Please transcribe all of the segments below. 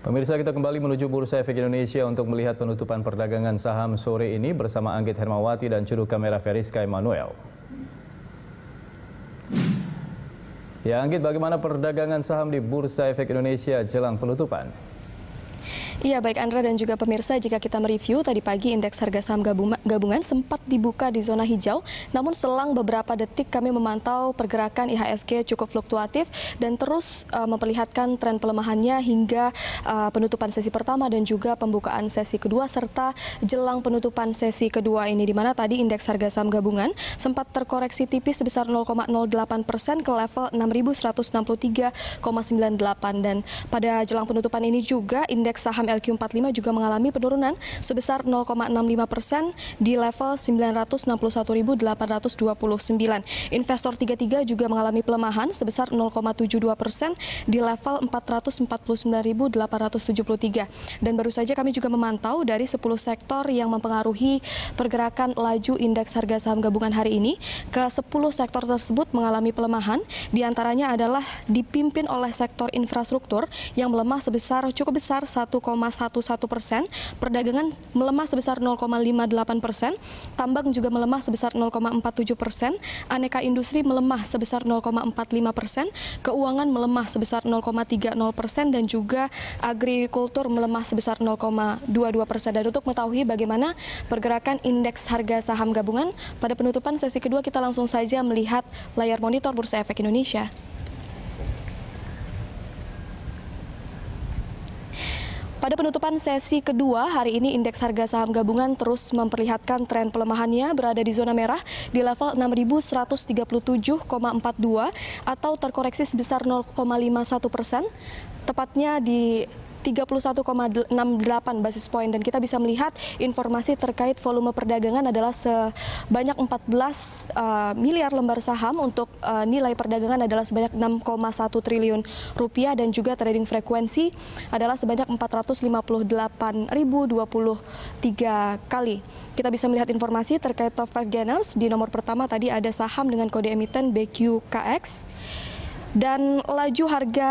Pemirsa kita kembali menuju Bursa Efek Indonesia untuk melihat penutupan perdagangan saham sore ini bersama Anggit Hermawati dan juru kamera Feriska Emanuel. Ya Anggit, bagaimana perdagangan saham di Bursa Efek Indonesia jelang penutupan? Iya baik Andra dan juga pemirsa jika kita mereview tadi pagi indeks harga saham gabungan sempat dibuka di zona hijau namun selang beberapa detik kami memantau pergerakan IHSG cukup fluktuatif dan terus uh, memperlihatkan tren pelemahannya hingga uh, penutupan sesi pertama dan juga pembukaan sesi kedua serta jelang penutupan sesi kedua ini di mana tadi indeks harga saham gabungan sempat terkoreksi tipis sebesar 0,08 persen ke level 6163,98 dan pada jelang penutupan ini juga indeks saham LQ45 juga mengalami penurunan sebesar 0,65 persen di level 961.829. Investor 33 juga mengalami pelemahan sebesar 0,72 persen di level 449.873. Dan baru saja kami juga memantau dari 10 sektor yang mempengaruhi pergerakan laju indeks harga saham gabungan hari ini ke 10 sektor tersebut mengalami pelemahan di antaranya adalah dipimpin oleh sektor infrastruktur yang melemah sebesar cukup besar 1, 0,11 persen, perdagangan melemah sebesar 0,58 persen, tambang juga melemah sebesar 0,47 persen, aneka industri melemah sebesar 0,45 persen, keuangan melemah sebesar 0,30 persen, dan juga agrikultur melemah sebesar 0,22 persen. Dan untuk mengetahui bagaimana pergerakan indeks harga saham gabungan, pada penutupan sesi kedua kita langsung saja melihat layar monitor Bursa Efek Indonesia. Pada penutupan sesi kedua, hari ini indeks harga saham gabungan terus memperlihatkan tren pelemahannya berada di zona merah di level 6.137,42 atau terkoreksi sebesar 0,51 persen, tepatnya di 31,68 basis poin dan kita bisa melihat informasi terkait volume perdagangan adalah sebanyak 14 uh, eh, miliar lembar saham untuk uh, nilai perdagangan adalah sebanyak 6,1 triliun rupiah dan juga trading frekuensi adalah sebanyak 458.023 kali. Kita bisa melihat informasi terkait top 5 gainers di nomor pertama tadi ada saham dengan kode emiten BQKX dan laju harga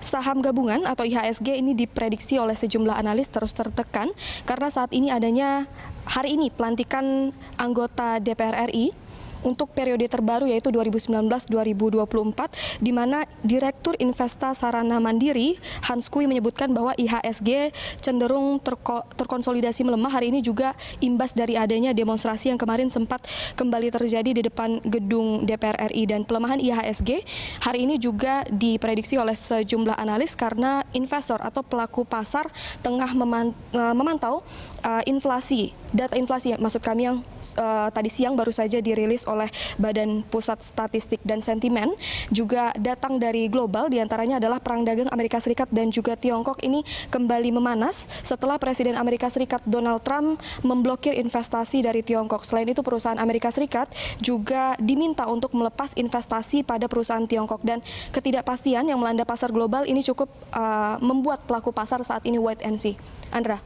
Saham gabungan atau IHSG ini diprediksi oleh sejumlah analis terus tertekan karena saat ini adanya hari ini pelantikan anggota DPR RI untuk periode terbaru yaitu 2019-2024 di mana Direktur Investa Sarana Mandiri Hans Kui menyebutkan bahwa IHSG cenderung terko terkonsolidasi melemah hari ini juga imbas dari adanya demonstrasi yang kemarin sempat kembali terjadi di depan gedung DPR RI dan pelemahan IHSG hari ini juga diprediksi oleh sejumlah analis karena investor atau pelaku pasar tengah e, memantau uh, inflasi data inflasi maksud kami yang uh, tadi siang baru saja dirilis oleh Badan Pusat Statistik dan Sentimen juga datang dari global diantaranya adalah perang dagang Amerika Serikat dan juga Tiongkok ini kembali memanas setelah Presiden Amerika Serikat Donald Trump memblokir investasi dari Tiongkok. Selain itu perusahaan Amerika Serikat juga diminta untuk melepas investasi pada perusahaan Tiongkok dan ketidakpastian yang melanda pasar global ini cukup uh, membuat pelaku pasar saat ini wait and see. Andra.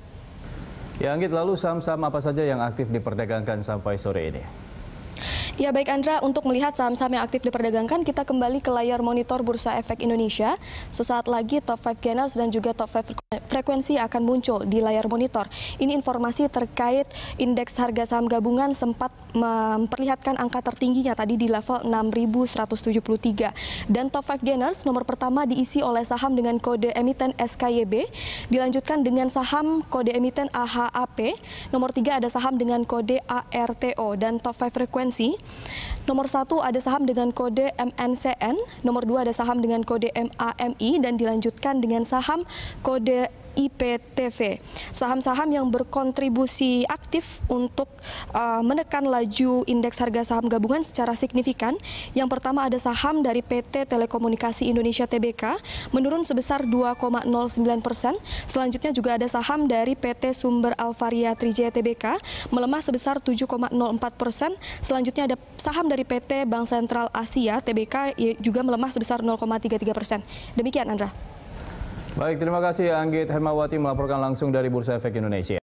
Ya, Anggit, lalu saham-saham apa saja yang aktif diperdagangkan sampai sore ini? Ya baik Andra, untuk melihat saham-saham yang aktif diperdagangkan, kita kembali ke layar monitor Bursa Efek Indonesia. Sesaat lagi top 5 gainers dan juga top 5 frekuensi akan muncul di layar monitor. Ini informasi terkait indeks harga saham gabungan sempat memperlihatkan angka tertingginya tadi di level 6.173. Dan top 5 gainers nomor pertama diisi oleh saham dengan kode emiten SKYB, dilanjutkan dengan saham kode emiten AHAP, nomor tiga ada saham dengan kode ARTO dan top 5 frekuensi. Nomor satu ada saham dengan kode MNCN, nomor dua ada saham dengan kode MAMI, dan dilanjutkan dengan saham kode IPTV. Saham-saham yang berkontribusi aktif untuk uh, menekan laju indeks harga saham gabungan secara signifikan. Yang pertama ada saham dari PT Telekomunikasi Indonesia TBK menurun sebesar 2,09 persen. Selanjutnya juga ada saham dari PT Sumber Alvaria Trijaya TBK melemah sebesar 7,04 persen. Selanjutnya ada saham dari dari PT Bank Sentral Asia TBK ya, juga melemah sebesar 0,33 persen. Demikian Andra. Baik, terima kasih Anggit Hermawati melaporkan langsung dari Bursa Efek Indonesia.